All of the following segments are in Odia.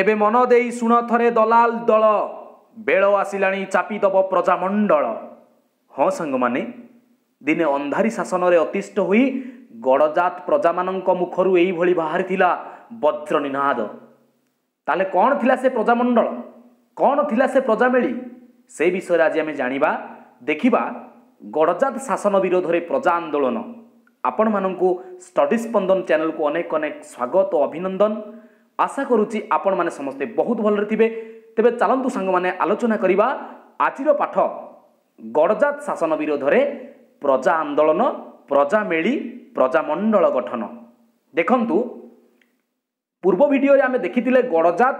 এবে মন দেই শুণ থরে দলাল দল বেড় আসলি চাপি দেব প্রজামণ্ডল হাঙ্গ মানে দিনে অন্ধারী শাসনরে অতিষ্ঠ হয়ে গড়জাত প্রজা মানক মুখর এইভাবে বাহারি লা বজ্রনিনাদ তাহলে কণ লা সে প্রজামণ্ডল কণ লা সে প্রজামেলি সে বিষয়ে আজ আমি জাঁয়া দেখা গড়জাত শাসন বিরোধে প্রজা আন্দোলন আপন মানুষ স্টডি স্পন্দন চ্যানেল অনেক অনেক স্বাগত অভিনন্দন আশা করুছি ଆପଣମାନେ ସମସ୍ତେ ବହୁତ ଭଲରେ ଥିବେ ତେବେ ଚାଲନ୍ତୁ ସାଙ୍ଗମାନେ ଆଲୋଚନା କରିବା ଆଜିର ପାଠ ଗଡ଼ଜାତ ଶାସନ ବିରୋଧରେ ପ୍ରଜା ଆନ୍ଦୋଳନ ପ୍ରଜା ମେଳି ପ୍ରଜାମଣ୍ଡଳ ଗଠନ ଦେଖନ୍ତୁ ପୂର୍ବ ଭିଡ଼ିଓରେ ଆମେ ଦେଖିଥିଲେ ଗଡ଼ଜାତ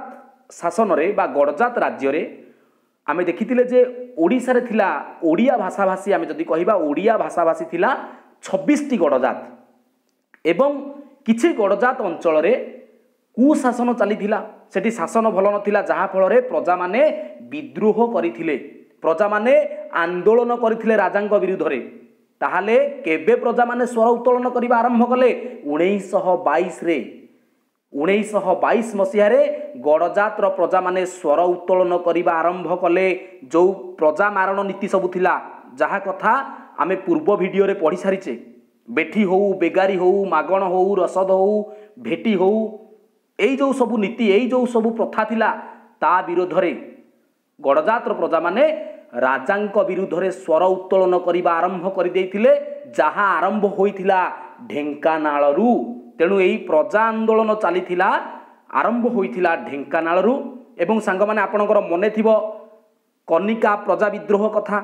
ଶାସନରେ ବା ଗଡ଼ଜାତ ରାଜ୍ୟରେ ଆମେ ଦେଖିଥିଲେ ଯେ ଓଡ଼ିଶାରେ ଥିଲା ଓଡ଼ିଆ ଭାଷାଭାଷୀ ଆମେ ଯଦି କହିବା ଓଡ଼ିଆ ଭାଷାଭାଷୀ ଥିଲା ଛବିଶଟି ଗଡ଼ଜାତ ଏବଂ କିଛି ଗଡ଼ଜାତ ଅଞ୍ଚଳରେ কুশাসন চালি সেটি শাসন ভাল নাই যাফলরে প্রজা মানে বিদ্রোহ করে প্রজা মানে আন্দোলন করে রাজাঙ্ক বিধরে তাহলে কেবে প্রজা মানে স্বর উত্তোলন করা আরম্ভ কলে উনিশশ বাইশে উনিশশ বাইশ মসিহারে গড়জাতর প্রজা মানে স্বর উত্তোলন করা আরম্ভ কলে যে প্রজা মারণ নীতি সবু লা যা কথা আমি পূর্ব ভিডিওরে পড়ি সারিছে বেঠি হো বেগারি হো মাগণ হো রসদ হো ভেটি হো এই যে সব নীতি এই যে সব প্রথা লা তা বিরোধে গড়জাত প্রজা মানে রাজা বিরুদ্ধে স্বর উত্তোলন করা আরম্ভ করে যাহা আরম্ভ হয়েছিল ঢেঙ্কানাল তেণু এই প্রজা আন্দোলন চালি আরম্ভ হয়েছিল ঢেঙ্কানাল এবং সাংগ মানে আপনার মনে কনিকা প্রজা বিদ্রোহ কথা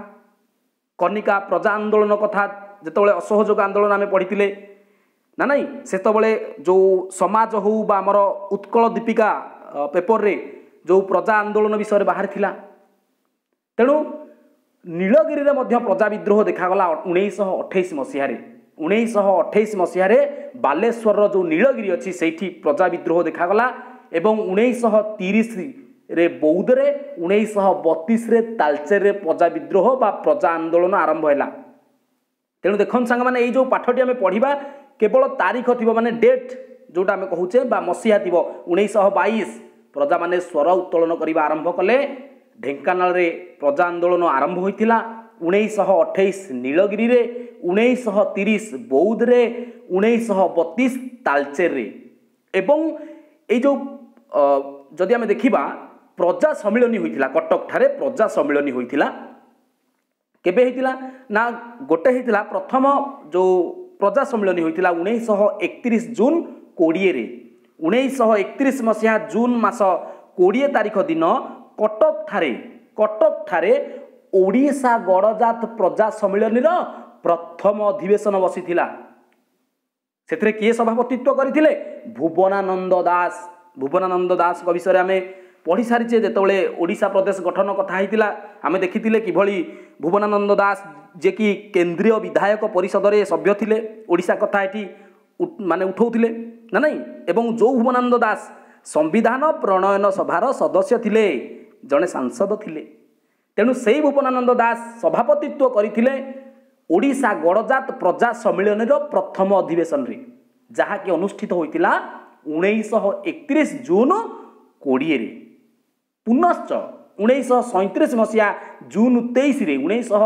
কনিকা প্রজা আন্দোলন কথা যেত অসহযোগ আন্দোলন আমি পড়ি ନା ନାଇଁ ସେତେବେଳେ ଯେଉଁ ସମାଜ ହେଉ ବା ଆମର ଉତ୍କଳ ଦୀପିକା ପେପରରେ ଯେଉଁ ପ୍ରଜା ଆନ୍ଦୋଳନ ବିଷୟରେ ବାହାରିଥିଲା ତେଣୁ ନୀଳଗିରିରେ ମଧ୍ୟ ପ୍ରଜା ବିଦ୍ରୋହ ଦେଖାଗଲା ଉଣେଇଶହ ଅଠେଇଶ ମସିହାରେ ଉଣେଇଶହ ଅଠେଇଶ ମସିହାରେ ବାଲେଶ୍ୱରର ଯେଉଁ ନୀଳଗିରି ଅଛି ସେଇଠି ପ୍ରଜା ବିଦ୍ରୋହ ଦେଖାଗଲା ଏବଂ ଉଣେଇଶହ ତିରିଶରେ ବୌଦ୍ଧରେ ଉଣେଇଶହ ବତିଶରେ ତାଲଚେରରେ ପ୍ରଜା ବିଦ୍ରୋହ ବା ପ୍ରଜା ଆନ୍ଦୋଳନ ଆରମ୍ଭ ହେଲା ତେଣୁ ଦେଖନ୍ତୁ ସାଙ୍ଗମାନେ ଏଇ ଯେଉଁ ପାଠଟି ଆମେ ପଢ଼ିବା কেবল তারিখ থিব মানে ডেট ଯେଉଁଟା ଆମେ କହୁଛେ ବା ମସିହା ଥିବ ଉଣେଇଶହ ବାଇଶ ପ୍ରଜାମାନେ ସ୍ୱର ଉତ୍ତୋଳନ କରିବା ଆରମ୍ଭ କଲେ ଢେଙ୍କାନାଳରେ ପ୍ରଜା ଆନ୍ଦୋଳନ ଆରମ୍ଭ ହୋଇଥିଲା ଉଣେଇଶହ ଅଠେଇଶ ନୀଳଗିରିରେ ଉଣେଇଶହ ତିରିଶ ବୌଦ୍ଧରେ ଉଣେଇଶହ ବତିଶ ତାଲଚେରରେ ଏବଂ ଏଇ ଯେଉଁ ଯଦି ଆମେ ଦେଖିବା ପ୍ରଜା ସମ୍ମିଳନୀ ହୋଇଥିଲା କଟକଠାରେ ପ୍ରଜା ସମ୍ମିଳନୀ ହୋଇଥିଲା କେବେ ହେଇଥିଲା ନା ଗୋଟେ ହେଇଥିଲା ପ୍ରଥମ ଯେଉଁ প্ৰজা সম্মিলনী হৈছিল ঊনৈছশ একত্ৰিছ জুন কোডিয়েৰে ঊনৈছশ একত্ৰিছ মচিহা জুন মাছ কোডিয়ে তাৰিখ দিন কটক ঠাৰে কটক ঠাৰে ওড়িশা গড়জাত প্ৰজা সম্মিলনীৰ প্ৰথম অধিৱেশন বসিছিল সেইৰে কি সভাপতিত্ব কৰিলে ভুৱনানন্দ দাস ভুৱনানন্দ দাসক বিষয়ে আমি পঢ়ি চাৰিছে যেতিয়া ওড়িশা প্ৰদেশ গঠন কথা হৈছিল আমি দেখিলে কিভৰি ভুৱনানন্দ দাস ଯିଏକି କେନ୍ଦ୍ରୀୟ ବିଧାୟକ ପରିଷଦରେ ସଭ୍ୟ ଥିଲେ ଓଡ଼ିଶା କଥା ଏଠି ମାନେ ଉଠାଉଥିଲେ ନା ନାଇଁ ଏବଂ ଯେଉଁ ଭୁବନାନନ୍ଦ ଦାସ ସମ୍ବିଧାନ ପ୍ରଣୟନ ସଭାର ସଦସ୍ୟ ଥିଲେ ଜଣେ ସାଂସଦ ଥିଲେ ତେଣୁ ସେଇ ଭୁବନାନନ୍ଦ ଦାସ ସଭାପତିତ୍ୱ କରିଥିଲେ ଓଡ଼ିଶା ଗଡ଼ଜାତ ପ୍ରଜା ସମ୍ମିଳନୀର ପ୍ରଥମ ଅଧିବେଶନରେ ଯାହାକି ଅନୁଷ୍ଠିତ ହୋଇଥିଲା ଉଣେଇଶହ ଏକତିରିଶ ଜୁନ କୋଡ଼ିଏରେ ପୁନଶ୍ଚ ଉଣେଇଶହ ସଇଁତିରିଶ ମସିହା ଜୁନ ତେଇଶରେ ଉଣେଇଶହ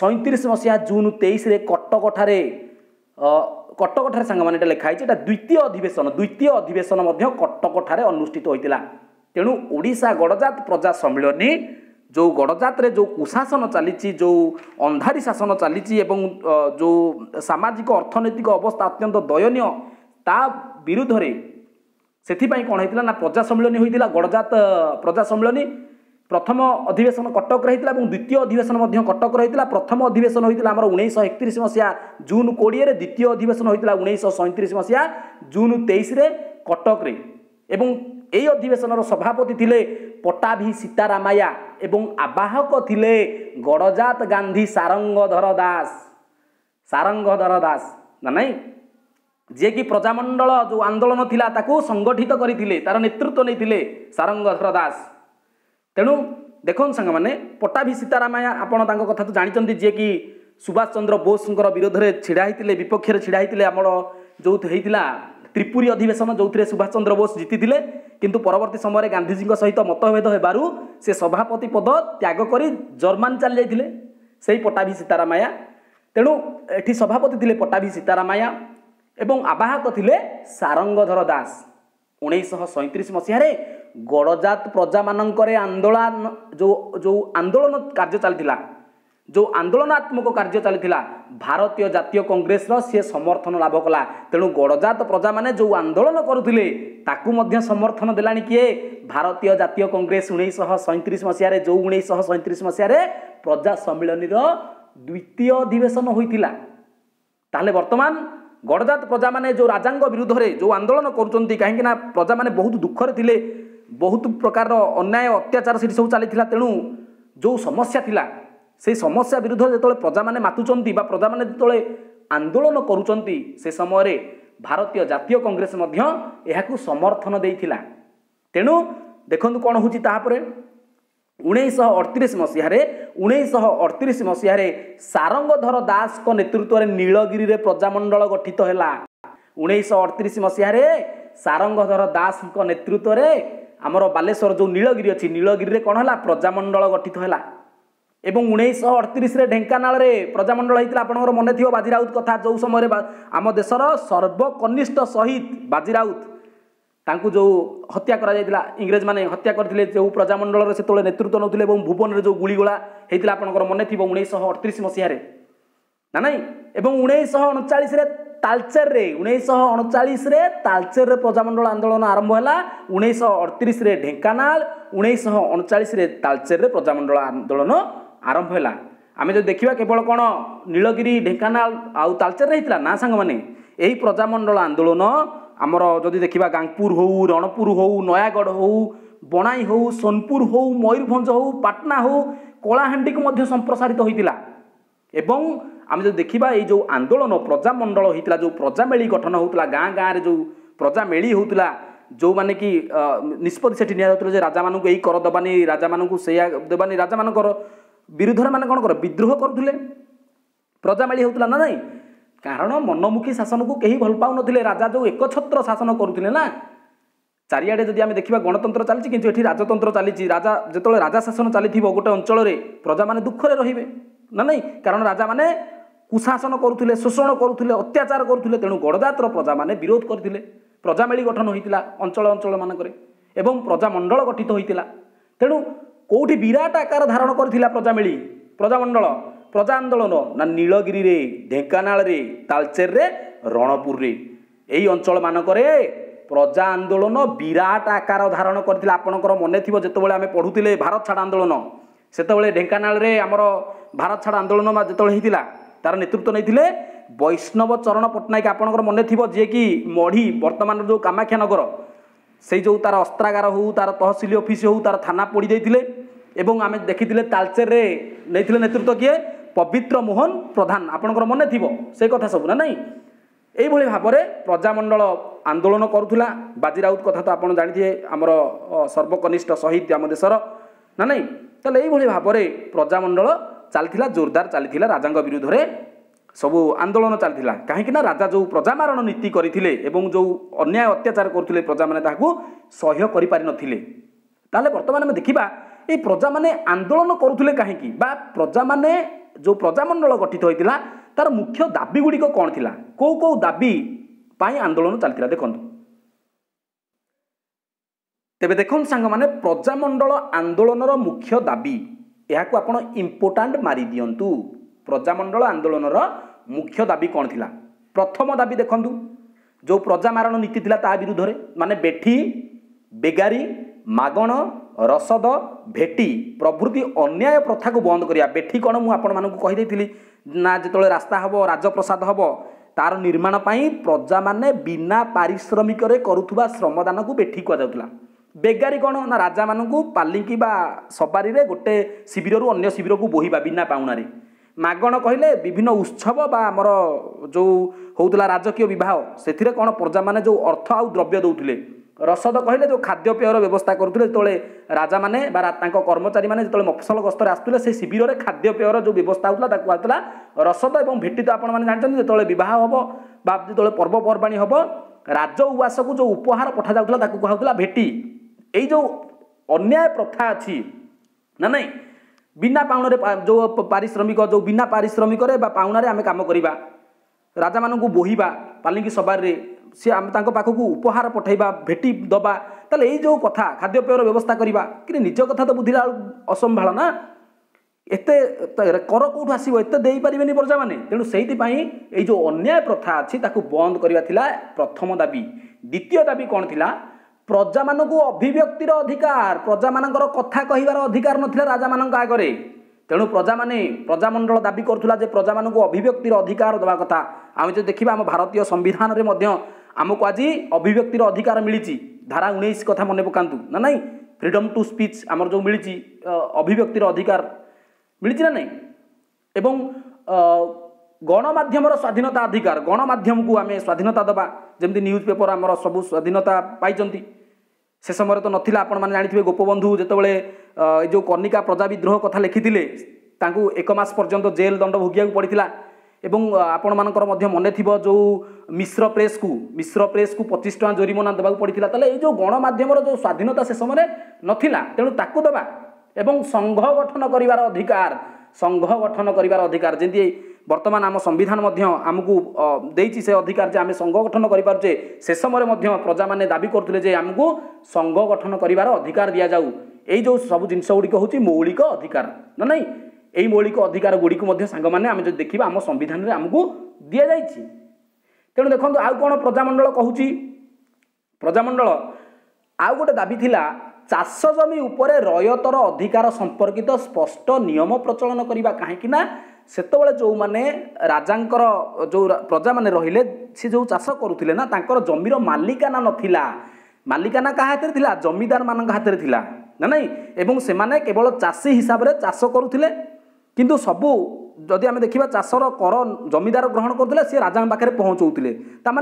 ସଇଁତିରିଶ ମସିହା ଜୁନ୍ ତେଇଶରେ କଟକଠାରେ କଟକଠାରେ ସାଙ୍ଗମାନେ ଏଇଟା ଲେଖା ହେଇଛି ଏଇଟା ଦ୍ୱିତୀୟ ଅଧିବେଶନ ଦ୍ୱିତୀୟ ଅଧିବେଶନ ମଧ୍ୟ କଟକଠାରେ ଅନୁଷ୍ଠିତ ହୋଇଥିଲା ତେଣୁ ଓଡ଼ିଶା ଗଡ଼ଜାତ ପ୍ରଜା ସମ୍ମିଳନୀ ଯେଉଁ ଗଡ଼ଜାତରେ ଯେଉଁ କୁଶାସନ ଚାଲିଛି ଯେଉଁ ଅନ୍ଧାରି ଶାସନ ଚାଲିଛି ଏବଂ ଯେଉଁ ସାମାଜିକ ଅର୍ଥନୈତିକ ଅବସ୍ଥା ଅତ୍ୟନ୍ତ ଦୟନୀୟ ତା ବିରୁଦ୍ଧରେ ସେଥିପାଇଁ କ'ଣ ହେଇଥିଲା ନା ପ୍ରଜା ସମ୍ମିଳନୀ ହୋଇଥିଲା ଗଡ଼ଜାତ ପ୍ରଜା ସମ୍ମିଳନୀ ପ୍ରଥମ ଅଧିବେଶନ କଟକରେ ହୋଇଥିଲା ଏବଂ ଦ୍ୱିତୀୟ ଅଧିବେଶନ ମଧ୍ୟ କଟକରେ ହୋଇଥିଲା ପ୍ରଥମ ଅଧିବେଶନ ହୋଇଥିଲା ଆମର ଉଣେଇଶହ ଏକତିରିଶ ମସିହା ଜୁନ୍ କୋଡ଼ିଏରେ ଦ୍ୱିତୀୟ ଅଧିବେଶନ ହୋଇଥିଲା ଉଣେଇଶହ ସଇଁତିରିଶ ମସିହା ଜୁନ୍ ତେଇଶରେ କଟକରେ ଏବଂ ଏହି ଅଧିବେଶନର ସଭାପତି ଥିଲେ ପଟ୍ଟାଭି ସୀତାରାମାୟା ଏବଂ ଆବାହକ ଥିଲେ ଗଡ଼ଜାତ ଗାନ୍ଧୀ ସାରଙ୍ଗଧର ଦାସ ସାରଙ୍ଗଧର ଦାସ ନା ନାଇଁ ଯିଏକି ପ୍ରଜାମଣ୍ଡଳ ଯେଉଁ ଆନ୍ଦୋଳନ ଥିଲା ତାକୁ ସଂଗଠିତ କରିଥିଲେ ତା'ର ନେତୃତ୍ୱ ନେଇଥିଲେ ସାରଙ୍ଗଧର ଦାସ ତେଣୁ ଦେଖନ୍ତୁ ସାଙ୍ଗମାନେ ପଟ୍ଟାଭି ସୀତାରାମାୟା ଆପଣ ତାଙ୍କ କଥା ତ ଜାଣିଛନ୍ତି ଯିଏକି ସୁଭାଷ ଚନ୍ଦ୍ର ବୋଷଙ୍କର ବିରୋଧରେ ଛିଡ଼ା ହୋଇଥିଲେ ବିପକ୍ଷରେ ଛିଡ଼ା ହୋଇଥିଲେ ଆମର ଯେଉଁ ହେଇଥିଲା ତ୍ରିପୁରୀ ଅଧିବେଶନ ଯେଉଁଥିରେ ସୁଭାଷ ଚନ୍ଦ୍ର ବୋଷ ଜିତିଥିଲେ କିନ୍ତୁ ପରବର୍ତ୍ତୀ ସମୟରେ ଗାନ୍ଧିଜୀଙ୍କ ସହିତ ମତଭେଦ ହେବାରୁ ସେ ସଭାପତି ପଦ ତ୍ୟାଗ କରି ଜର୍ମାନ ଚାଲିଯାଇଥିଲେ ସେହି ପଟ୍ଟାଭି ସୀତାରାମାୟା ତେଣୁ ଏଠି ସଭାପତି ଥିଲେ ପଟ୍ଟାଭି ସୀତାରାମାୟା ଏବଂ ଆବାହକ ଥିଲେ ସାରଙ୍ଗଧର ଦାସ ଉଣେଇଶହ ସଇଁତିରିଶ ମସିହାରେ ଗଡ଼ଜାତ ପ୍ରଜାମାନଙ୍କରେ ଆନ୍ଦୋଳନ ଯେଉଁ ଯେଉଁ ଆନ୍ଦୋଳନ କାର୍ଯ୍ୟ ଚାଲିଥିଲା ଯେଉଁ ଆନ୍ଦୋଳନାତ୍ମକ କାର୍ଯ୍ୟ ଚାଲିଥିଲା ଭାରତୀୟ ଜାତୀୟ କଂଗ୍ରେସର ସିଏ ସମର୍ଥନ ଲାଭ କଲା ତେଣୁ ଗଡ଼ଜାତ ପ୍ରଜାମାନେ ଯେଉଁ ଆନ୍ଦୋଳନ କରୁଥିଲେ ତାକୁ ମଧ୍ୟ ସମର୍ଥନ ଦେଲାଣି କିଏ ଭାରତୀୟ ଜାତୀୟ କଂଗ୍ରେସ ଉଣେଇଶହ ସଇଁତିରିଶ ମସିହାରେ ଯେଉଁ ଉଣେଇଶହ ସଇଁତିରିଶ ମସିହାରେ ପ୍ରଜା ସମ୍ମିଳନୀର ଦ୍ୱିତୀୟ ଅଧିବେଶନ ହୋଇଥିଲା ତାହେଲେ ବର୍ତ୍ତମାନ ଗଡ଼ଜାତ ପ୍ରଜାମାନେ ଯେଉଁ ରାଜାଙ୍କ ବିରୁଦ୍ଧରେ ଯେଉଁ ଆନ୍ଦୋଳନ କରୁଛନ୍ତି କାହିଁକିନା ପ୍ରଜାମାନେ ବହୁତ ଦୁଃଖରେ ଥିଲେ ବହୁତ ପ୍ରକାରର ଅନ୍ୟାୟ ଅତ୍ୟାଚାର ସେଠି ସବୁ ଚାଲିଥିଲା ତେଣୁ ଯେଉଁ ସମସ୍ୟା ଥିଲା ସେଇ ସମସ୍ୟା ବିରୁଦ୍ଧରେ ଯେତେବେଳେ ପ୍ରଜାମାନେ ମାତୁଛନ୍ତି ବା ପ୍ରଜାମାନେ ଯେତେବେଳେ ଆନ୍ଦୋଳନ କରୁଛନ୍ତି ସେ ସମୟରେ ଭାରତୀୟ ଜାତୀୟ କଂଗ୍ରେସ ମଧ୍ୟ ଏହାକୁ ସମର୍ଥନ ଦେଇଥିଲା ତେଣୁ ଦେଖନ୍ତୁ କ'ଣ ହେଉଛି ତାହାପରେ ଉଣେଇଶହ ଅଠତିରିଶ ମସିହାରେ ଉଣେଇଶହ ଅଠତିରିଶ ମସିହାରେ ସାରଙ୍ଗଧର ଦାସଙ୍କ ନେତୃତ୍ୱରେ ନୀଳଗିରିରେ ପ୍ରଜାମଣ୍ଡଳ ଗଠିତ ହେଲା ଉଣେଇଶହ ଅଠତିରିଶ ମସିହାରେ ସାରଙ୍ଗଧର ଦାସଙ୍କ ନେତୃତ୍ୱରେ ଆମର ବାଲେଶ୍ୱର ଯେଉଁ ନୀଳଗିରି ଅଛି ନୀଳଗିରିରେ କ'ଣ ହେଲା ପ୍ରଜାମଣ୍ଡଳ ଗଠିତ ହେଲା ଏବଂ ଉଣେଇଶହ ଅଠତିରିଶରେ ଢେଙ୍କାନାଳରେ ପ୍ରଜାମଣ୍ଡଳ ହେଇଥିଲା ଆପଣଙ୍କର ମନେଥିବ ବାଜି ରାଉତ କଥା ଯେଉଁ ସମୟରେ ଆମ ଦେଶର ସର୍ବକନିଷ୍ଠ ସହିଦ ବାଜି ରାଉତ ତାଙ୍କୁ ଯେଉଁ ହତ୍ୟା କରାଯାଇଥିଲା ଇଂରେଜମାନେ ହତ୍ୟା କରିଥିଲେ ଯେଉଁ ପ୍ରଜାମଣ୍ଡଳର ସେତେବେଳେ ନେତୃତ୍ୱ ନେଉଥିଲେ ଏବଂ ଭୁବନରେ ଯେଉଁ ଗୁଳିଗୋଳା ହେଇଥିଲା ଆପଣଙ୍କର ମନେ ଥିବ ଉଣେଇଶହ ଅଠତିରିଶ ମସିହାରେ ନା ନାହିଁ ଏବଂ ଉଣେଇଶହ ଅଣଚାଳିଶରେ ତାଲଚେରରେ ଉଣେଇଶହ ଅଣଚାଳିଶରେ ତାଲଚେରରେ ପ୍ରଜାମଣ୍ଡଳ ଆନ୍ଦୋଳନ ଆରମ୍ଭ ହେଲା ଉଣେଇଶହ ଅଠତିରିଶରେ ଢେଙ୍କାନାଳ ଉଣେଇଶହ ଅଣଚାଳିଶରେ ତାଲଚେରରେ ପ୍ରଜାମଣ୍ଡଳ ଆନ୍ଦୋଳନ ଆରମ୍ଭ ହେଲା ଆମେ ଯଦି ଦେଖିବା କେବଳ କ'ଣ ନୀଳଗିରି ଢେଙ୍କାନାଳ ଆଉ ତାଲଚେରରେ ହେଇଥିଲା ନା ସାଙ୍ଗମାନେ ଏହି ପ୍ରଜାମଣ୍ଡଳ ଆନ୍ଦୋଳନ ଆମର ଯଦି ଦେଖିବା ଗାଙ୍ଗପୁର ହେଉ ରଣପୁର ହେଉ ନୟାଗଡ଼ ହେଉ ବଣାଇ ହେଉ ସୋନପୁର ହେଉ ମୟୂରଭଞ୍ଜ ହେଉ ପାଟନା ହେଉ କଳାହାଣ୍ଡିକୁ ମଧ୍ୟ ସମ୍ପ୍ରସାରିତ ହୋଇଥିଲା ଏବଂ ଆମେ ଯଦି ଦେଖିବା ଏଇ ଯେଉଁ ଆନ୍ଦୋଳନ ପ୍ରଜାମଣ୍ଡଳ ହୋଇଥିଲା ଯେଉଁ ପ୍ରଜାମେଳି ଗଠନ ହେଉଥିଲା ଗାଁ ଗାଁରେ ଯେଉଁ ପ୍ରଜାମେଳି ହେଉଥିଲା ଯେଉଁମାନେ କି ନିଷ୍ପତ୍ତି ସେଠି ନିଆଯାଉଥିଲା ଯେ ରାଜାମାନଙ୍କୁ ଏଇ କର ଦେବାନି ରାଜାମାନଙ୍କୁ ସେଇଆ ଦେବାନି ରାଜାମାନଙ୍କର ବିରୁଦ୍ଧରେ ମାନେ କ'ଣ କର ବିଦ୍ରୋହ କରୁଥିଲେ ପ୍ରଜାମେଳି ହେଉଥିଲା ନା ନାହିଁ କାରଣ ମନମୁଖୀ ଶାସନକୁ କେହି ଭଲ ପାଉନଥିଲେ ରାଜା ଯେଉଁ ଏକଛତ୍ର ଶାସନ କରୁଥିଲେ ନା ଚାରିଆଡ଼େ ଯଦି ଆମେ ଦେଖିବା ଗଣତନ୍ତ୍ର ଚାଲିଛି କିନ୍ତୁ ଏଠି ରାଜତନ୍ତ୍ର ଚାଲିଛି ରାଜା ଯେତେବେଳେ ରାଜା ଶାସନ ଚାଲିଥିବ ଗୋଟେ ଅଞ୍ଚଳରେ ପ୍ରଜାମାନେ ଦୁଃଖରେ ରହିବେ ନା ନାହିଁ କାରଣ ରାଜାମାନେ କୁଶାସନ କରୁଥିଲେ ଶୋଷଣ କରୁଥିଲେ ଅତ୍ୟାଚାର କରୁଥିଲେ ତେଣୁ ଗଡ଼ଜାତର ପ୍ରଜାମାନେ ବିରୋଧ କରିଥିଲେ ପ୍ରଜାମେଳି ଗଠନ ହୋଇଥିଲା ଅଞ୍ଚଳ ଅଞ୍ଚଳମାନଙ୍କରେ ଏବଂ ପ୍ରଜାମଣ୍ଡଳ ଗଠିତ ହୋଇଥିଲା ତେଣୁ କେଉଁଠି ବିରାଟ ଆକାର ଧାରଣ କରିଥିଲା ପ୍ରଜାମେଳି ପ୍ରଜାମଣ୍ଡଳ ପ୍ରଜା ଆନ୍ଦୋଳନ ନା ନୀଳଗିରିରେ ଢେଙ୍କାନାଳରେ ତାଳଚେରରେ ରଣପୁରରେ ଏଇ ଅଞ୍ଚଳମାନଙ୍କରେ ପ୍ରଜା ଆନ୍ଦୋଳନ ବିରାଟ ଆକାର ଧାରଣ କରିଥିଲା ଆପଣଙ୍କର ମନେ ଥିବ ଯେତେବେଳେ ଆମେ ପଢ଼ୁଥିଲେ ଭାରତ ଛାଡ଼ ଆନ୍ଦୋଳନ ସେତେବେଳେ ଢେଙ୍କାନାଳରେ ଆମର ଭାରତ ଛାଡ଼ ଆନ୍ଦୋଳନ ଯେତେବେଳେ ହେଇଥିଲା ତାର ନେତୃତ୍ୱ ନେଇଥିଲେ ବୈଷ୍ଣବ ଚରଣ ପଟ୍ଟନାୟକ ଆପଣଙ୍କର ମନେ ଥିବ ଯିଏକି ମଢ଼ି ବର୍ତ୍ତମାନର ଯେଉଁ କାମାକ୍ଷାନଗର ସେଇ ଯେଉଁ ତାର ଅସ୍ତ୍ରାଗାର ହେଉ ତାର ତହସିଲ ଅଫିସ୍ ହେଉ ତାର ଥାନା ପୋଡ଼ି ଦେଇଥିଲେ ଏବଂ ଆମେ ଦେଖିଥିଲେ ତାଲଚେରରେ ନେଇଥିଲେ ନେତୃତ୍ୱ କିଏ ପବିତ୍ର ମୋହନ ପ୍ରଧାନ ଆପଣଙ୍କର ମନେ ଥିବ ସେ କଥା ସବୁ ନା ନାହିଁ ଏଇଭଳି ଭାବରେ ପ୍ରଜାମଣ୍ଡଳ ଆନ୍ଦୋଳନ କରୁଥିଲା ବାଜି ରାଉତ କଥା ତ ଆପଣ ଜାଣିଥିବେ ଆମର ସର୍ବକନିଷ୍ଠ ସହିଦ ଆମ ଦେଶର ନା ନାହିଁ ତାହେଲେ ଏଇଭଳି ଭାବରେ ପ୍ରଜାମଣ୍ଡଳ ଚାଲିଥିଲା ଜୋରଦାର ଚାଲିଥିଲା ରାଜାଙ୍କ ବିରୁଦ୍ଧରେ ସବୁ ଆନ୍ଦୋଳନ ଚାଲିଥିଲା କାହିଁକିନା ରାଜା ଯେଉଁ ପ୍ରଜା ମାରଣ ନୀତି କରିଥିଲେ ଏବଂ ଯେଉଁ ଅନ୍ୟାୟ ଅତ୍ୟାଚାର କରୁଥିଲେ ପ୍ରଜାମାନେ ତାହାକୁ ସହ୍ୟ କରିପାରିନଥିଲେ ତାହେଲେ ବର୍ତ୍ତମାନ ଆମେ ଦେଖିବା এই প্রজামানে আন্দোলন করুলে কাহি বা প্রজামানে যে প্রজামণ্ডল গঠিত হয়েছিল তার মুখ্য দাবিগুড়ি কণ লা কেউ কেউ দাবি পাই আন্দোলন চাল দেখুন তেবে দেখুন সাংগ মানে প্রজামণ্ডল আন্দোলনর মুখ্য দাবি ଏହାକୁ ଆପଣ ଇମ୍ପୋର୍ଟାଣ୍ଟ ମାରିଦିଅନ୍ତୁ ପ୍ରଜାମଣ୍ଡଳ ଆନ୍ଦୋଳନର ମୁଖ୍ୟ ଦାବି କ'ଣ ଥିଲା ପ୍ରଥମ ଦାବି ଦେଖନ୍ତୁ ଯେଉଁ ପ୍ରଜାମାରଣ ନୀତି ଥିଲା ତାହା ବିରୁଦ୍ଧରେ ମାନେ ବେଠି ବେଗାରୀ ମାଗଣ ରସଦ ଭେଟି ପ୍ରଭୃତି ଅନ୍ୟାୟ ପ୍ରଥାକୁ ବନ୍ଦ କରିବା ଭେଟି କ'ଣ ମୁଁ ଆପଣମାନଙ୍କୁ କହିଦେଇଥିଲି ନା ଯେତେବେଳେ ରାସ୍ତା ହେବ ରାଜପ୍ରସାଦ ହେବ ତାର ନିର୍ମାଣ ପାଇଁ ପ୍ରଜାମାନେ ବିନା ପାରିଶ୍ରମିକରେ କରୁଥିବା ଶ୍ରମଦାନକୁ ବେଠି କୁହାଯାଉଥିଲା ବେଗାରୀ କ'ଣ ନା ରାଜାମାନଙ୍କୁ ପାଲିଙ୍କି ବା ସବାରିରେ ଗୋଟେ ଶିବିରରୁ ଅନ୍ୟ ଶିବିରକୁ ବୋହିବା ବିନା ପାଉଣାରେ ମାଗଣ କହିଲେ ବିଭିନ୍ନ ଉତ୍ସବ ବା ଆମର ଯେଉଁ ହେଉଥିଲା ରାଜକୀୟ ବିବାହ ସେଥିରେ କ'ଣ ପ୍ରଜାମାନେ ଯେଉଁ ଅର୍ଥ ଆଉ ଦ୍ରବ୍ୟ ଦେଉଥିଲେ ରସଦ କହିଲେ ଯେଉଁ ଖାଦ୍ୟପେୟର ବ୍ୟବସ୍ଥା କରୁଥିଲେ ଯେତେବେଳେ ରାଜାମାନେ ବା ତାଙ୍କ କର୍ମଚାରୀମାନେ ଯେତେବେଳେ ମଫସଲ ଗସ୍ତରେ ଆସୁଥିଲେ ସେ ଶିବିରରେ ଖାଦ୍ୟପେୟର ଯେଉଁ ବ୍ୟବସ୍ଥା ହେଉଥିଲା ତାକୁ ହେଉଥିଲା ରସଦ ଏବଂ ଭେଟି ତ ଆପଣମାନେ ଜାଣିଛନ୍ତି ଯେତେବେଳେ ବିବାହ ହେବ ବା ଯେତେବେଳେ ପର୍ବପର୍ବାଣି ହେବ ରାଜ ଉଆସକୁ ଯେଉଁ ଉପହାର ପଠାଯାଉଥିଲା ତାକୁ କୁହାଯାଉଥିଲା ଭେଟି ଏଇ ଯେଉଁ ଅନ୍ୟାୟ ପ୍ରଥା ଅଛି ନା ନାହିଁ ବିନା ପାଉଣାରେ ଯେଉଁ ପାରିଶ୍ରମିକ ଯେଉଁ ବିନା ପାରିଶ୍ରମିକରେ ବା ପାଉଣାରେ ଆମେ କାମ କରିବା ରାଜାମାନଙ୍କୁ ବୋହିବା ପାଲିଙ୍କି ସବାରରେ ସିଏ ଆମେ ତାଙ୍କ ପାଖକୁ ଉପହାର ପଠାଇବା ଭେଟି ଦେବା ତାହେଲେ ଏଇ ଯେଉଁ କଥା ଖାଦ୍ୟପେୟର ବ୍ୟବସ୍ଥା କରିବା କିନ୍ତୁ ନିଜ କଥା ତ ବୁଝିଲା ବେଳକୁ ଅସମ୍ଭାଳ ନା ଏତେ କର କେଉଁଠୁ ଆସିବ ଏତେ ଦେଇପାରିବେନି ପ୍ରଜାମାନେ ତେଣୁ ସେଇଥିପାଇଁ ଏଇ ଯେଉଁ ଅନ୍ୟାୟ ପ୍ରଥା ଅଛି ତାକୁ ବନ୍ଦ କରିବା ଥିଲା ପ୍ରଥମ ଦାବି ଦ୍ୱିତୀୟ ଦାବି କ'ଣ ଥିଲା ପ୍ରଜାମାନଙ୍କୁ ଅଭିବ୍ୟକ୍ତିର ଅଧିକାର ପ୍ରଜାମାନଙ୍କର କଥା କହିବାର ଅଧିକାର ନଥିଲା ରାଜାମାନଙ୍କ ଆଗରେ ତେଣୁ ପ୍ରଜାମାନେ ପ୍ରଜାମଣ୍ଡଳ ଦାବି କରୁଥିଲା ଯେ ପ୍ରଜାମାନଙ୍କୁ ଅଭିବ୍ୟକ୍ତିର ଅଧିକାର ଦେବା କଥା ଆମେ ଯଦି ଦେଖିବା ଆମ ଭାରତୀୟ ସମ୍ବିଧାନରେ ମଧ୍ୟ ଆମକୁ ଆଜି ଅଭିବ୍ୟକ୍ତିର ଅଧିକାର ମିଳିଛି ଧାରା ଉଣେଇଶ କଥା ମନେ ପକାନ୍ତୁ ନା ନାହିଁ ଫ୍ରିଡମ୍ ଟୁ ସ୍ପିଚ୍ ଆମର ଯେଉଁ ମିଳିଛି ଅଭିବ୍ୟକ୍ତିର ଅଧିକାର ମିଳିଛି ନା ନାହିଁ ଏବଂ ଗଣମାଧ୍ୟମର ସ୍ୱାଧୀନତା ଅଧିକାର ଗଣମାଧ୍ୟମକୁ ଆମେ ସ୍ୱାଧୀନତା ଦେବା ଯେମିତି ନ୍ୟୁଜ୍ ପେପର୍ ଆମର ସବୁ ସ୍ୱାଧୀନତା ପାଇଛନ୍ତି ସେ ସମୟରେ ତ ନଥିଲା ଆପଣମାନେ ଜାଣିଥିବେ ଗୋପବନ୍ଧୁ ଯେତେବେଳେ ଏ ଯେଉଁ କନିକା ପ୍ରଜା ବିଦ୍ରୋହ କଥା ଲେଖିଥିଲେ ତାଙ୍କୁ ଏକ ମାସ ପର୍ଯ୍ୟନ୍ତ ଜେଲ୍ ଦଣ୍ଡ ଭୋଗିବାକୁ ପଡ଼ିଥିଲା ଏବଂ ଆପଣମାନଙ୍କର ମଧ୍ୟ ମନେ ଥିବ ଯେଉଁ ମିଶ୍ର ପ୍ରେସ୍କୁ ମିଶ୍ର ପ୍ରେସ୍କୁ ପଚିଶ ଟଙ୍କା ଜୋରିମାନା ଦେବାକୁ ପଡ଼ିଥିଲା ତାହେଲେ ଏଇ ଯେଉଁ ଗଣମାଧ୍ୟମର ଯେଉଁ ସ୍ୱାଧୀନତା ସେ ସମୟରେ ନଥିଲା ତେଣୁ ତାକୁ ଦେବା ଏବଂ ସଂଘ ଗଠନ କରିବାର ଅଧିକାର ସଂଘ ଗଠନ କରିବାର ଅଧିକାର ଯେମିତି ବର୍ତ୍ତମାନ ଆମ ସମ୍ବିଧାନ ମଧ୍ୟ ଆମକୁ ଦେଇଛି ସେ ଅଧିକାର ଯେ ଆମେ ସଂଘ ଗଠନ କରିପାରୁଛେ ସେ ସମୟରେ ମଧ୍ୟ ପ୍ରଜାମାନେ ଦାବି କରୁଥିଲେ ଯେ ଆମକୁ ସଂଘ ଗଠନ କରିବାର ଅଧିକାର ଦିଆଯାଉ ଏଇ ଯେଉଁ ସବୁ ଜିନିଷ ଗୁଡ଼ିକ ହେଉଛି ମୌଳିକ ଅଧିକାର ନା ନାଇଁ ଏହି ମୌଳିକ ଅଧିକାର ଗୁଡ଼ିକୁ ମଧ୍ୟ ସାଙ୍ଗମାନେ ଆମେ ଯଦି ଦେଖିବା ଆମ ସମ୍ବିଧାନରେ ଆମକୁ ଦିଆଯାଇଛି ତେଣୁ ଦେଖନ୍ତୁ ଆଉ କ'ଣ ପ୍ରଜାମଣ୍ଡଳ କହୁଛି ପ୍ରଜାମଣ୍ଡଳ ଆଉ ଗୋଟେ ଦାବି ଥିଲା ଚାଷ ଜମି ଉପରେ ରୟତର ଅଧିକାର ସମ୍ପର୍କିତ ସ୍ପଷ୍ଟ ନିୟମ ପ୍ରଚଳନ କରିବା କାହିଁକି ନା ସେତେବେଳେ ଯେଉଁମାନେ ରାଜାଙ୍କର ଯେଉଁ ପ୍ରଜାମାନେ ରହିଲେ ସେ ଯେଉଁ ଚାଷ କରୁଥିଲେ ନା ତାଙ୍କର ଜମିର ମାଲିକାନା ନଥିଲା ମାଲିକାନା କାହା ହାତରେ ଥିଲା ଜମିଦାରମାନଙ୍କ ହାତରେ ଥିଲା ନା ନାହିଁ ଏବଂ ସେମାନେ କେବଳ ଚାଷୀ ହିସାବରେ ଚାଷ କରୁଥିଲେ কিন্তু সবু যদি আমি দেখিবা চাষর কর জমিদার গ্রহণ করলে সি রাজাঙ্ পাখে পৌঁছলে তার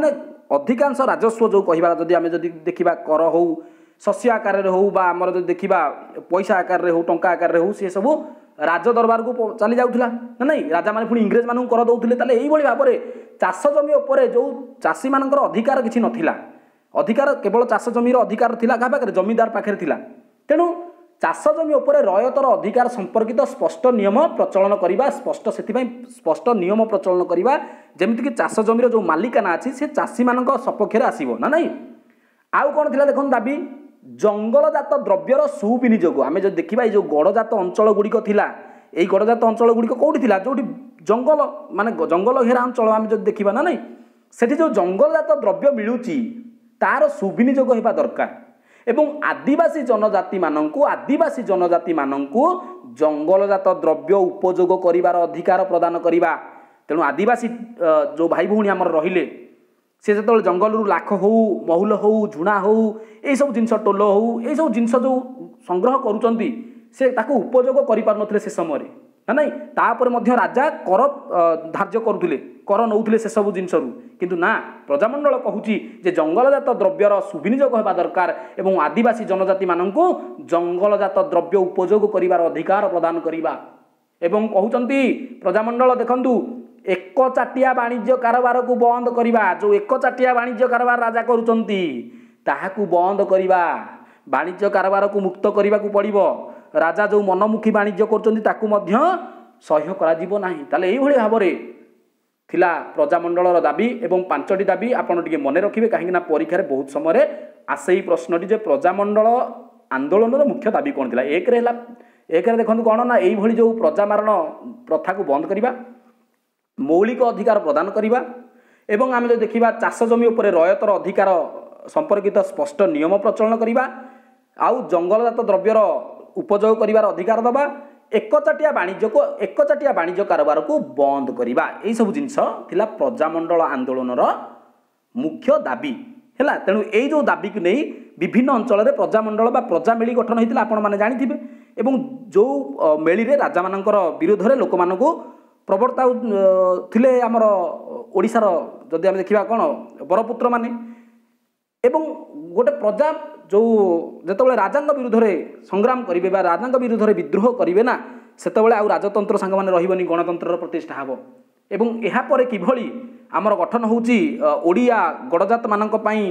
অধিকাংশ রাজস্ব যে কহবা যদি আমি যদি দেখিবা কর হোক শস্য আকারে হোক বা আমার যদি দেখিবা পয়সা আকারে হোক টঙ্কা আকারে হোক সি সব রাজদরবার চাল যা না রাজা মানে পুঁ ইংরেজ মানুষ কর দেলে তাহলে এইভাবে ভাবে চাষ জমি উপরে যে চাষী মান অধিকার কিছু নথিলা অধিকার কেবল চাষ জমির অধিকার লা কাহা পাখে জমিদার পাখে লা তেমন ଚାଷ ଜମି ଉପରେ ରୟତର ଅଧିକାର ସମ୍ପର୍କିତ ସ୍ପଷ୍ଟ ନିୟମ ପ୍ରଚଳନ କରିବା ସ୍ପଷ୍ଟ ସେଥିପାଇଁ ସ୍ପଷ୍ଟ ନିୟମ ପ୍ରଚଳନ କରିବା ଯେମିତିକି ଚାଷ ଜମିର ଯେଉଁ ମାଲିକାନା ଅଛି ସେ ଚାଷୀମାନଙ୍କ ସପକ୍ଷରେ ଆସିବ ନା ନାହିଁ ଆଉ କ'ଣ ଥିଲା ଦେଖନ୍ତୁ ଦାବି ଜଙ୍ଗଲଜାତ ଦ୍ରବ୍ୟର ସୁବିନିଯୋଗ ଆମେ ଯଦି ଦେଖିବା ଏଇ ଯେଉଁ ଗଡ଼ଜାତ ଅଞ୍ଚଳଗୁଡ଼ିକ ଥିଲା ଏଇ ଗଡ଼ଜାତ ଅଞ୍ଚଳଗୁଡ଼ିକ କେଉଁଠି ଥିଲା ଯେଉଁଠି ଜଙ୍ଗଲ ମାନେ ଜଙ୍ଗଲ ଘେରା ଅଞ୍ଚଳ ଆମେ ଯଦି ଦେଖିବା ନା ନାହିଁ ସେଠି ଯେଉଁ ଜଙ୍ଗଲଜାତ ଦ୍ରବ୍ୟ ମିଳୁଛି ତା'ର ସୁବିନିଯୋଗ ହେବା ଦରକାର ଏବଂ ଆଦିବାସୀ ଜନଜାତିମାନଙ୍କୁ ଆଦିବାସୀ ଜନଜାତିମାନଙ୍କୁ ଜଙ୍ଗଲଜାତ ଦ୍ରବ୍ୟ ଉପଯୋଗ କରିବାର ଅଧିକାର ପ୍ରଦାନ କରିବା ତେଣୁ ଆଦିବାସୀ ଯେଉଁ ଭାଇ ଭଉଣୀ ଆମର ରହିଲେ ସେ ଯେତେବେଳେ ଜଙ୍ଗଲରୁ ଲାଖ ହଉ ମହୁଲ ହଉ ଝୁଣା ହଉ ଏଇସବୁ ଜିନିଷ ଟୋଲ ହଉ ଏଇସବୁ ଜିନିଷ ଯେଉଁ ସଂଗ୍ରହ କରୁଛନ୍ତି ସେ ତାକୁ ଉପଯୋଗ କରିପାରୁନଥିଲେ ସେ ସମୟରେ ନା ନାଇଁ ତାପରେ ମଧ୍ୟ ରାଜା କର ଧାର୍ଯ୍ୟ କରୁଥିଲେ କର ନେଉଥିଲେ ସେସବୁ ଜିନିଷରୁ କିନ୍ତୁ ନା ପ୍ରଜାମଣ୍ଡଳ କହୁଛି ଯେ ଜଙ୍ଗଲଜାତ ଦ୍ରବ୍ୟର ସୁବିନିଯୋଗ ହେବା ଦରକାର ଏବଂ ଆଦିବାସୀ ଜନଜାତିମାନଙ୍କୁ ଜଙ୍ଗଲଜାତ ଦ୍ରବ୍ୟ ଉପଯୋଗ କରିବାର ଅଧିକାର ପ୍ରଦାନ କରିବା ଏବଂ କହୁଛନ୍ତି ପ୍ରଜାମଣ୍ଡଳ ଦେଖନ୍ତୁ ଏକ ଚାଟିଆ ବାଣିଜ୍ୟ କାରବାରକୁ ବନ୍ଦ କରିବା ଯେଉଁ ଏକ ଚାଟିଆ ବାଣିଜ୍ୟ କାରବାର ରାଜା କରୁଛନ୍ତି ତାହାକୁ ବନ୍ଦ କରିବା ବାଣିଜ୍ୟ କାରବାରକୁ ମୁକ୍ତ କରିବାକୁ ପଡ଼ିବ ରାଜା ଯେଉଁ ମନମୁଖୀ ବାଣିଜ୍ୟ କରୁଛନ୍ତି ତାକୁ ମଧ୍ୟ ସହ୍ୟ କରାଯିବ ନାହିଁ ତାହେଲେ ଏଇଭଳି ଭାବରେ ଥିଲା ପ୍ରଜାମଣ୍ଡଳର ଦାବି ଏବଂ ପାଞ୍ଚଟି ଦାବି ଆପଣ ଟିକେ ମନେ ରଖିବେ କାହିଁକିନା ପରୀକ୍ଷାରେ ବହୁତ ସମୟରେ ଆସେ ଏହି ପ୍ରଶ୍ନଟି ଯେ ପ୍ରଜାମଣ୍ଡଳ ଆନ୍ଦୋଳନର ମୁଖ୍ୟ ଦାବି କ'ଣ ଥିଲା ଏକରେ ହେଲା ଏକରେ ଦେଖନ୍ତୁ କ'ଣ ନା ଏଇଭଳି ଯେଉଁ ପ୍ରଜାମାରଣ ପ୍ରଥାକୁ ବନ୍ଦ କରିବା ମୌଳିକ ଅଧିକାର ପ୍ରଦାନ କରିବା ଏବଂ ଆମେ ଯଦି ଦେଖିବା ଚାଷ ଜମି ଉପରେ ରୟତର ଅଧିକାର ସମ୍ପର୍କିତ ସ୍ପଷ୍ଟ ନିୟମ ପ୍ରଚଳନ କରିବା ଆଉ ଜଙ୍ଗଲଜାତ ଦ୍ରବ୍ୟର ଉପଯୋଗ କରିବାର ଅଧିକାର ଦେବା ଏକଚାଟିଆ ବାଣିଜ୍ୟକୁ ଏକଚାଟିଆ ବାଣିଜ୍ୟ କାରବାରକୁ ବନ୍ଦ କରିବା ଏହିସବୁ ଜିନିଷ ଥିଲା ପ୍ରଜାମଣ୍ଡଳ ଆନ୍ଦୋଳନର ମୁଖ୍ୟ ଦାବି ହେଲା ତେଣୁ ଏଇ ଯେଉଁ ଦାବିକୁ ନେଇ ବିଭିନ୍ନ ଅଞ୍ଚଳରେ ପ୍ରଜାମଣ୍ଡଳ ବା ପ୍ରଜାମେଳି ଗଠନ ହୋଇଥିଲା ଆପଣମାନେ ଜାଣିଥିବେ ଏବଂ ଯେଉଁ ମେଳିରେ ରାଜାମାନଙ୍କର ବିରୋଧରେ ଲୋକମାନଙ୍କୁ ପ୍ରବର୍ତ୍ତାଉ ଥିଲେ ଆମର ଓଡ଼ିଶାର ଯଦି ଆମେ ଦେଖିବା କ'ଣ ବରପୁତ୍ରମାନେ ଏବଂ ଗୋଟେ ପ୍ରଜା ଯେଉଁ ଯେତେବେଳେ ରାଜାଙ୍କ ବିରୁଦ୍ଧରେ ସଂଗ୍ରାମ କରିବେ ବା ରାଜାଙ୍କ ବିରୁଦ୍ଧରେ ବିଦ୍ରୋହ କରିବେ ନା ସେତେବେଳେ ଆଉ ରାଜତନ୍ତ୍ର ସାଙ୍ଗମାନେ ରହିବନି ଗଣତନ୍ତ୍ରର ପ୍ରତିଷ୍ଠା ହେବ ଏବଂ ଏହାପରେ କିଭଳି ଆମର ଗଠନ ହେଉଛି ଓଡ଼ିଆ ଗଡ଼ଜାତମାନଙ୍କ ପାଇଁ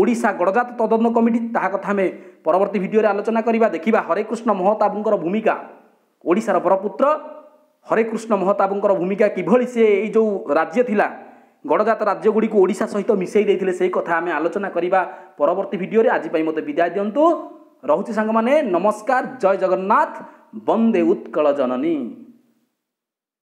ଓଡ଼ିଶା ଗଡ଼ଜାତ ତଦନ୍ତ କମିଟି ତାହା କଥା ଆମେ ପରବର୍ତ୍ତୀ ଭିଡ଼ିଓରେ ଆଲୋଚନା କରିବା ଦେଖିବା ହରେକୃଷ୍ଣ ମହତାବଙ୍କର ଭୂମିକା ଓଡ଼ିଶାର ବରପୁତ୍ର ହରେକୃଷ୍ଣ ମହତାବଙ୍କର ଭୂମିକା କିଭଳି ସେ ଏଇ ଯେଉଁ ରାଜ୍ୟ ଥିଲା ଗଡ଼ଜାତ ରାଜ୍ୟଗୁଡ଼ିକୁ ଓଡ଼ିଶା ସହିତ ମିଶାଇ ଦେଇଥିଲେ ସେହି କଥା ଆମେ ଆଲୋଚନା କରିବା ପରବର୍ତ୍ତୀ ଭିଡ଼ିଓରେ ଆଜି ପାଇଁ ମୋତେ ବିଦାୟ ଦିଅନ୍ତୁ ରହୁଛି ସାଙ୍ଗମାନେ ନମସ୍କାର ଜୟ ଜଗନ୍ନାଥ ବନ୍ଦେ ଉତ୍କଳ ଜନନୀ